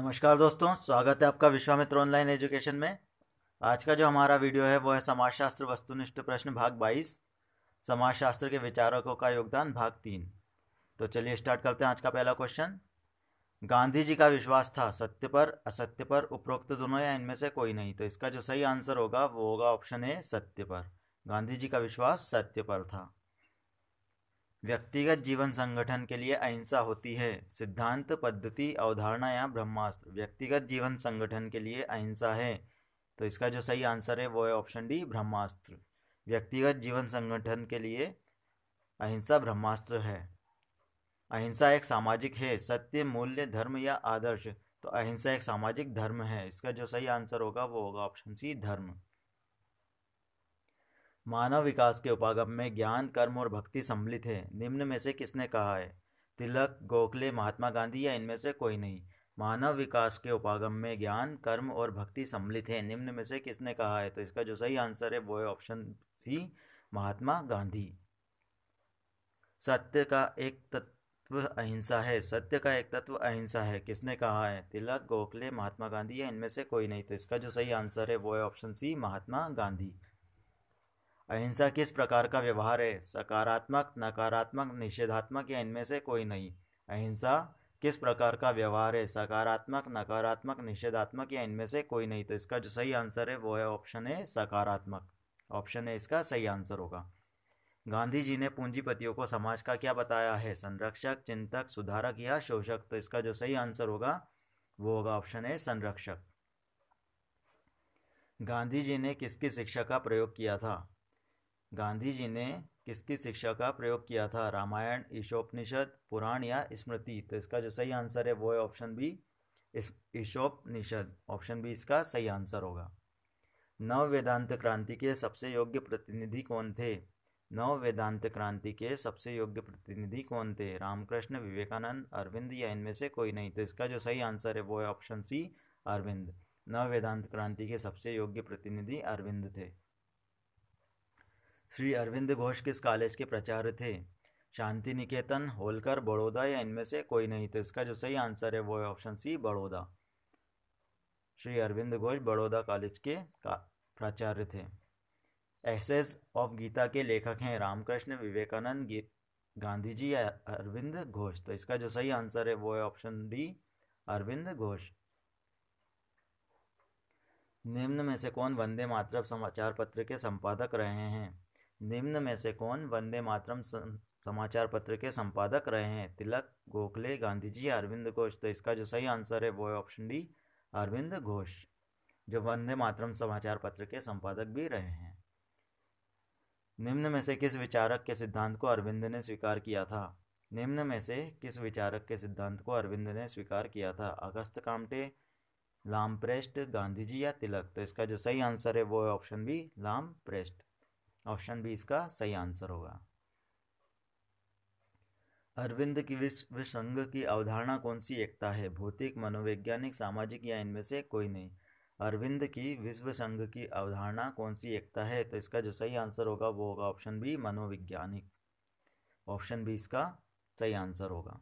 नमस्कार दोस्तों स्वागत है आपका विश्वामित्र ऑनलाइन एजुकेशन में आज का जो हमारा वीडियो है वो है समाजशास्त्र वस्तुनिष्ठ प्रश्न भाग बाईस समाजशास्त्र के विचारकों का योगदान भाग तीन तो चलिए स्टार्ट करते हैं आज का पहला क्वेश्चन गांधी जी का विश्वास था सत्य पर असत्य पर उपरोक्त दोनों या इनमें से कोई नहीं तो इसका जो सही आंसर होगा वो होगा ऑप्शन ए सत्य पर गांधी जी का विश्वास सत्य पर था व्यक्तिगत जीवन संगठन के लिए अहिंसा होती है सिद्धांत पद्धति अवधारणा या ब्रह्मास्त्र व्यक्तिगत जीवन संगठन के लिए अहिंसा है तो इसका जो सही आंसर है वो है ऑप्शन डी ब्रह्मास्त्र व्यक्तिगत जीवन संगठन के लिए अहिंसा ब्रह्मास्त्र है अहिंसा एक सामाजिक है सत्य मूल्य धर्म या आदर्श तो अहिंसा एक सामाजिक धर्म है इसका जो सही आंसर होगा वो होगा ऑप्शन सी धर्म मानव विकास के उपागम में ज्ञान कर्म और भक्ति सम्मिलित है निम्न में से किसने कहा है तिलक गोखले महात्मा गांधी या इनमें से कोई नहीं मानव विकास के उपागम में ज्ञान कर्म और भक्ति सम्मिलित है निम्न में से किसने कहा है तो इसका जो सही आंसर है वो है ऑप्शन सी महात्मा गांधी सत्य का एक तत्व अहिंसा है सत्य का एक तत्व अहिंसा है किसने कहा है तिलक गोखले महात्मा गांधी या इनमें से कोई नहीं तो इसका जो सही आंसर है वो है ऑप्शन सी महात्मा गांधी अहिंसा किस प्रकार का व्यवहार है सकारात्मक नकारात्मक निषेधात्मक या इनमें से कोई नहीं अहिंसा किस प्रकार का व्यवहार है सकारात्मक नकारात्मक निषेधात्मक या इनमें से कोई नहीं तो इसका जो सही आंसर है वो है ऑप्शन है सकारात्मक ऑप्शन है इसका सही आंसर होगा गांधी जी ने पूंजीपतियों को समाज का क्या बताया है संरक्षक चिंतक सुधारक या शोषक तो इसका जो सही आंसर होगा वो होगा ऑप्शन है संरक्षक गांधी जी ने किसकी शिक्षा का प्रयोग किया था गांधी जी ने किसकी शिक्षा का प्रयोग किया था रामायण ईशोपनिषद पुराण या स्मृति तो इसका जो सही आंसर है वो है option B Ishopanishad option B इसका सही आंसर होगा नव वेदांत क्रांति के सबसे योग्य प्रतिनिधि कौन थे नव वेदांत क्रांति के सबसे योग्य प्रतिनिधि कौन थे रामकृष्ण विवेकानंद अरविंद या इनमें से कोई नहीं तो इसका जो सही आंसर है वो है ऑप्शन सी अरविंद नव वेदांत क्रांति के सबसे योग्य प्रतिनिधि अरविंद थे श्री अरविंद घोष किस कॉलेज के प्राचार्य थे शांति निकेतन होलकर बड़ौदा या इनमें से कोई नहीं तो इसका जो सही आंसर है वो है option C Baroda Shri Aurobindo Ghosh Baroda college के का प्राचार्य थे एसेस ऑफ गीता के लेखक हैं रामकृष्ण विवेकानंद गांधी जी या अरविंद घोष तो इसका जो सही आंसर है वो है ऑप्शन डी अरविंद घोष निम्न में से कौन वंदे मातृ समाचार पत्र के संपादक रहे हैं निम्न में से कौन वंदे मातरम समाचार पत्र के संपादक रहे हैं तिलक गोखले गांधी जी अरविंद घोष तो इसका जो सही आंसर है वो है ऑप्शन डी अरविंद घोष जो वंदे मातरम समाचार पत्र के संपादक भी रहे हैं निम्न में से किस विचारक के सिद्धांत को अरविंद ने स्वीकार किया था निम्न में से किस विचारक के सिद्धांत को अरविंद ने स्वीकार किया था अगस्त कामटे लामप्रेस्ट गांधी जी या तिलक तो इसका जो सही आंसर है वो है option B Lamprecht option B इसका सही आंसर होगा अरविंद की विश्व विसंग की अवधारणा कौन सी एकता है भौतिक मनोवैज्ञानिक सामाजिक या इनमें से कोई नहीं अरविंद की विश्व संघ की अवधारणा कौन सी एकता है तो इसका जो सही आंसर होगा वो होगा ऑप्शन बी मनोविज्ञानिक ऑप्शन बी इसका सही आंसर होगा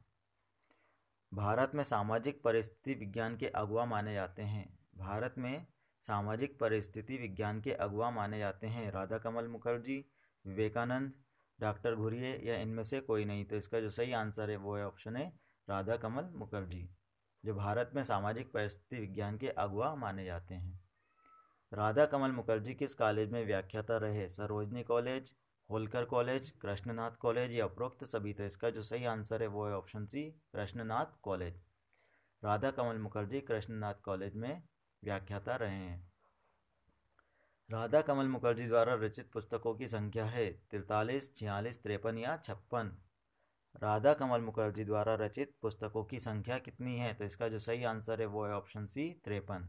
भारत में सामाजिक परिस्थिति विज्ञान के अगुआ माने जाते हैं भारत में सामाजिक परिस्थिति विज्ञान के अगुवा माने जाते हैं राधा कमल मुखर्जी विवेकानंद डॉक्टर घुरिये या इनमें से कोई नहीं तो इसका जो सही आंसर है वो है ऑप्शन है राधा कमल मुखर्जी जो भारत में सामाजिक परिस्थिति विज्ञान के अगुवा माने जाते हैं राधा कमल मुखर्जी किस कॉलेज में व्याख्याता रहे Sarojini college Holkar college Krishnanath college या उपरोक्त सभी तो इसका जो सही आंसर है वो है option C Krishnanath college Radha Kamal Mukherjee Krishnanath college में व्याख्याता रहे हैं राधा कमल मुखर्जी द्वारा रचित पुस्तकों की संख्या है तिरतालीस छियालीस तिरपन या छप्पन राधा कमल मुखर्जी द्वारा रचित पुस्तकों की संख्या कितनी है तो इसका जो सही आंसर है वो है ऑप्शन सी तिरपन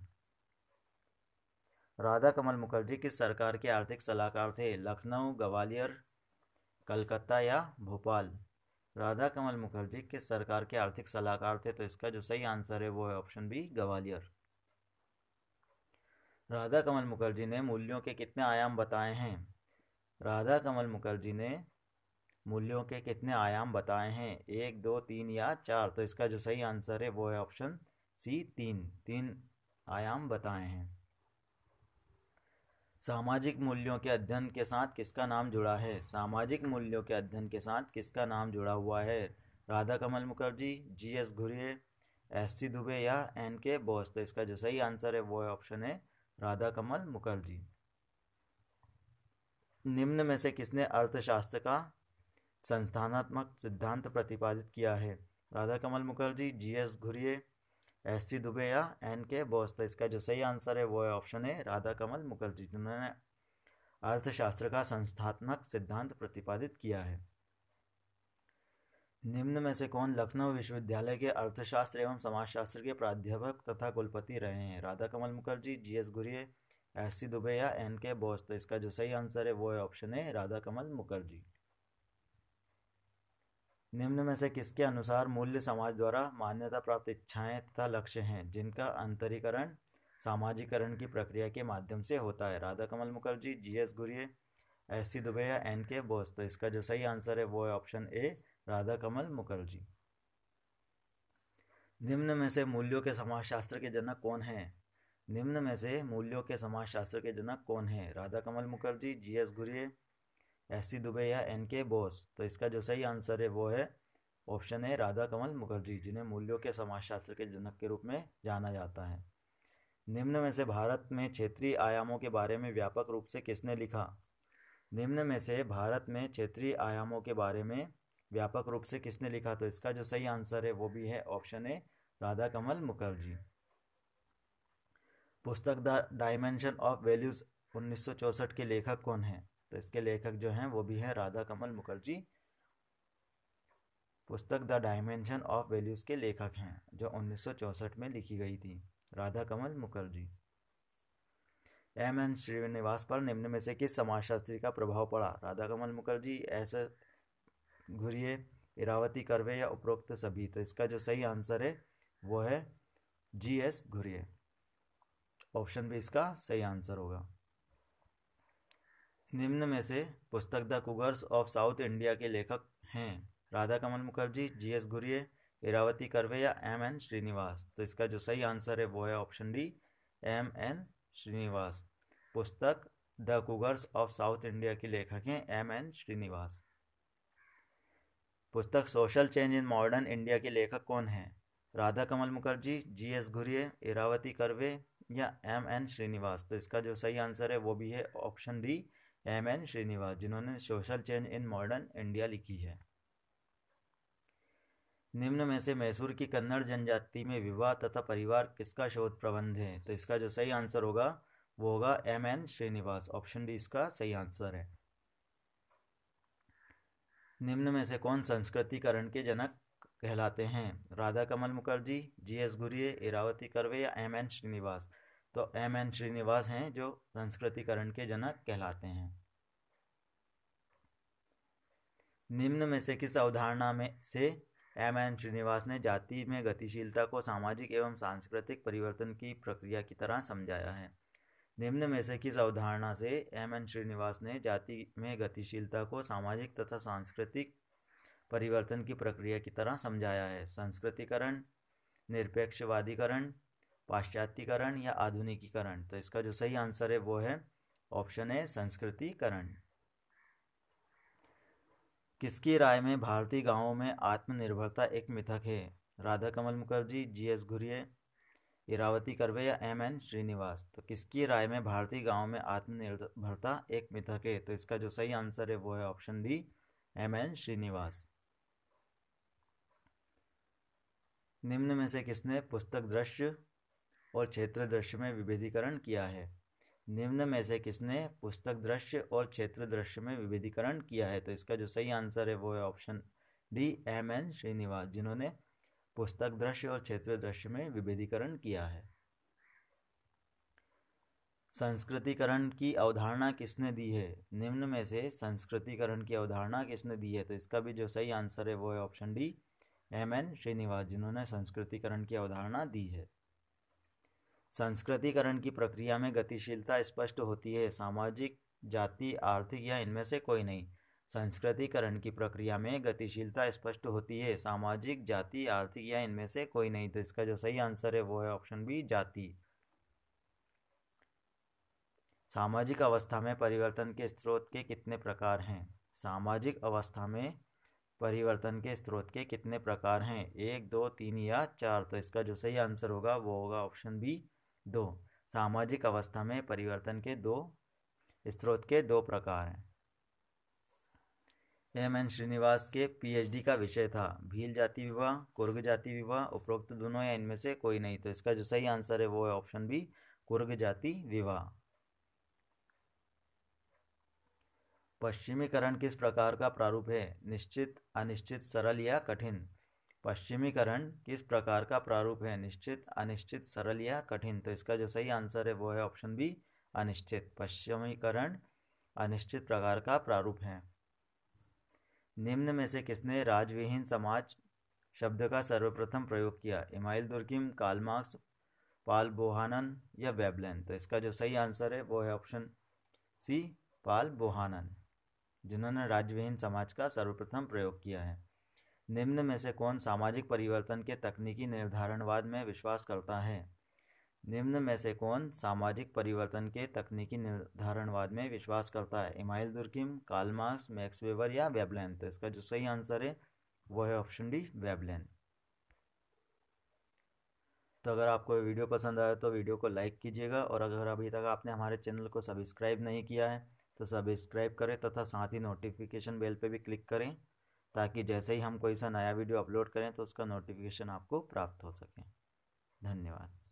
राधा कमल मुखर्जी किस सरकार के आर्थिक सलाहकार थे लखनऊ ग्वालियर कलकत्ता या भोपाल राधा कमल मुखर्जी किस सरकार के आर्थिक सलाहकार थे तो इसका जो सही आंसर है वो है ऑप्शन बी ग्वालियर राधा कमल मुखर्जी ने मूल्यों के कितने आयाम बताए हैं राधा कमल मुखर्जी ने मूल्यों के कितने आयाम बताए हैं एक दो तीन या चार तो इसका जो सही आंसर है वो है ऑप्शन सी तीन तीन आयाम बताए हैं सामाजिक मूल्यों के अध्ययन के साथ किसका नाम जुड़ा है सामाजिक मूल्यों के अध्ययन के साथ किसका नाम जुड़ा हुआ है Radha Kamal Mukherjee G S Ghurye S C Dube या एन के बोस तो इसका जो सही आंसर है वो है ऑप्शन है राधा कमल मुखर्जी निम्न में से किसने अर्थशास्त्र का संस्थानात्मक सिद्धांत प्रतिपादित किया है Radha Kamal Mukherjee G S Ghurye S C Dube या एन के बोस तो इसका जो सही आंसर है वो है ऑप्शन है राधा कमल मुखर्जी जिन्होंने अर्थशास्त्र का संस्थात्मक सिद्धांत प्रतिपादित किया है निम्न में से कौन लखनऊ विश्वविद्यालय के अर्थशास्त्र एवं समाजशास्त्र के प्राध्यापक तथा कुलपति रहे हैं Radha Kamal Mukherjee G S Ghurye S C Dube या एन के बोस तो इसका जो सही आंसर है वो है ऑप्शन ए राधा कमल मुखर्जी निम्न में से किसके अनुसार मूल्य समाज द्वारा मान्यता प्राप्त इच्छाएं तथा लक्ष्य हैं जिनका अंतरीकरण सामाजिकरण की प्रक्रिया के माध्यम से होता है Radha Kamal Mukherjee G S Ghurye S C Dube या एन के बोस तो इसका जो सही आंसर है वो है ऑप्शन ए राधा कमल मुखर्जी निम्न में से मूल्यों के समाजशास्त्र के जनक कौन हैं निम्न में से मूल्यों के समाजशास्त्र के जनक कौन हैं Radha Kamal Mukherjee G S Ghurye S C Dube या एन के बोस तो इसका जो सही आंसर है वो है ऑप्शन है राधा कमल मुखर्जी जिन्हें मूल्यों के समाजशास्त्र के जनक के रूप में जाना जाता है निम्न में से भारत में क्षेत्रीय आयामों के बारे में व्यापक रूप से किसने लिखा निम्न में से भारत में क्षेत्रीय आयामों के बारे में व्यापक रूप से किसने लिखा तो इसका जो सही आंसर है वो भी है ऑप्शन ए राधा कमल मुखर्जी पुस्तक द डायमेंशन ऑफ वैल्यूज 1964 के लेखक कौन है तो इसके लेखक जो हैं वो भी है राधा कमल मुखर्जी पुस्तक द डायमेंशन ऑफ वैल्यूज के लेखक हैं जो 1964 में लिखी गई थी राधा कमल मुखर्जी एम एन श्रीनिवास पर निम्न में से किस समाजशास्त्री का प्रभाव पड़ा राधा कमल मुखर्जी एस एस घुरिए इरावती करवे या उपरोक्त सभी तो इसका जो सही आंसर है वो है जी एस घुरिए ऑप्शन भी इसका सही आंसर होगा निम्न में से पुस्तक the Coorgs of south India के लेखक हैं राधा कमल मुखर्जी जी एस घुरिए इरावती करवे या एम एन श्रीनिवास तो इसका जो सही आंसर है वो है option D M N Srinivas पुस्तक the Coorgs of south India के लेखक हैं एम एन श्रीनिवास पुस्तक social change in modern India के लेखक कौन हैं राधा कमल मुखर्जी जी एस घुरिये इरावती करवे या एम एन श्रीनिवास तो इसका जो सही आंसर है वो भी है option D M N Srinivas जिन्होंने social change in modern India लिखी है निम्न में से मैसूर की कन्नड़ जनजाति में विवाह तथा परिवार किसका शोध प्रबंध है तो इसका जो सही आंसर होगा वो होगा M N Srinivas option D इसका सही आंसर है निम्न में से कौन संस्कृतिकरण के जनक कहलाते हैं राधा कमल मुखर्जी जी एस गुरिये इरावती करवे या एम एन श्रीनिवास तो एम एन श्रीनिवास हैं जो संस्कृतिकरण के जनक कहलाते हैं निम्न में से किस अवधारणा में से एम एन श्रीनिवास ने जाति में गतिशीलता को सामाजिक एवं सांस्कृतिक परिवर्तन की प्रक्रिया की तरह समझाया है निम्न में से किस अवधारणा से एम एन श्रीनिवास ने जाति में गतिशीलता को सामाजिक तथा सांस्कृतिक परिवर्तन की प्रक्रिया की तरह समझाया है संस्कृतिकरण निरपेक्षवादीकरण पाश्चात्यकरण या आधुनिकीकरण तो इसका जो सही आंसर है वो है ऑप्शन है संस्कृतिकरण किसकी राय में भारतीय गांवों में आत्मनिर्भरता एक मिथक है राधा कमल मुखर्जी जी एस घुरिये इरावती करवे या एम एन श्रीनिवास तो किसकी राय में भारतीय गाँव में आत्मनिर्भरता एक मिथक है तो इसका जो सही आंसर है वो है option D M N Srinivas निम्न में से किसने पुस्तक दृश्य और क्षेत्र दृश्य में विभेदीकरण किया है निम्न में से किसने पुस्तक दृश्य और क्षेत्र दृश्य में विभेदीकरण किया है तो इसका जो सही आंसर है वो है option D M N Srinivas जिन्होंने पुस्तक दृश्य और क्षेत्र दृश्य में विभेदीकरण किया है संस्कृतिकरण की अवधारणा किसने दी है निम्न में से संस्कृतिकरण की अवधारणा किसने दी है तो इसका भी जो सही आंसर है वो है option D M N Srinivas जिन्होंने संस्कृतिकरण की अवधारणा दी है संस्कृतिकरण की प्रक्रिया में गतिशीलता स्पष्ट होती है सामाजिक जाति आर्थिक या इनमें से कोई नहीं संस्कृतिकरण की प्रक्रिया में गतिशीलता स्पष्ट होती है सामाजिक जाति आर्थिक या इनमें से कोई नहीं तो इसका जो सही आंसर है वो है ऑप्शन बी जाति सामाजिक अवस्था में परिवर्तन के स्रोत के कितने प्रकार हैं सामाजिक अवस्था में परिवर्तन के स्रोत के कितने प्रकार हैं एक दो तीन या चार तो इसका जो सही आंसर होगा वो होगा ऑप्शन बी दो सामाजिक अवस्था में परिवर्तन के दो स्रोत के दो प्रकार हैं एम एन श्रीनिवास के पीएचडी का विषय था भील जाति विवाह कुर्ग जाति विवाह उपरोक्त दोनों या इनमें से कोई नहीं तो इसका जो सही आंसर है वो है ऑप्शन बी कुर्ग जाति विवाह पश्चिमीकरण किस प्रकार का प्रारूप है निश्चित अनिश्चित सरल या कठिन पश्चिमीकरण किस प्रकार का प्रारूप है निश्चित अनिश्चित सरल या कठिन तो इसका जो सही आंसर है वो है ऑप्शन बी अनिश्चित पश्चिमीकरण अनिश्चित प्रकार का प्रारूप है निम्न में से किसने राजविहीन समाज शब्द का सर्वप्रथम प्रयोग किया इमाइल दुर्किम काल मार्क्स पाल बोहानन या वेबलेन तो इसका जो सही आंसर है वो है ऑप्शन सी पाल बोहानन जिन्होंने राज्यविहीन समाज का सर्वप्रथम प्रयोग किया है निम्न में से कौन सामाजिक परिवर्तन के तकनीकी निर्धारणवाद में विश्वास करता है निम्न में से कौन सामाजिक परिवर्तन के तकनीकी निर्धारणवाद में विश्वास करता है इमाइल दुर्किम काल मार्क्स मैक्स वेबर या वेबलैन तो इसका जो सही आंसर है वो है ऑप्शन डी वेबलैन तो अगर आपको वीडियो पसंद आया तो वीडियो को लाइक कीजिएगा और अगर अभी तक आपने हमारे चैनल को सब्सक्राइब नहीं किया है तो सब्सक्राइब करें तथा साथ ही नोटिफिकेशन बेल पर भी क्लिक करें ताकि जैसे ही हम कोई सा नया वीडियो अपलोड करें तो उसका नोटिफिकेशन आपको प्राप्त हो सके धन्यवाद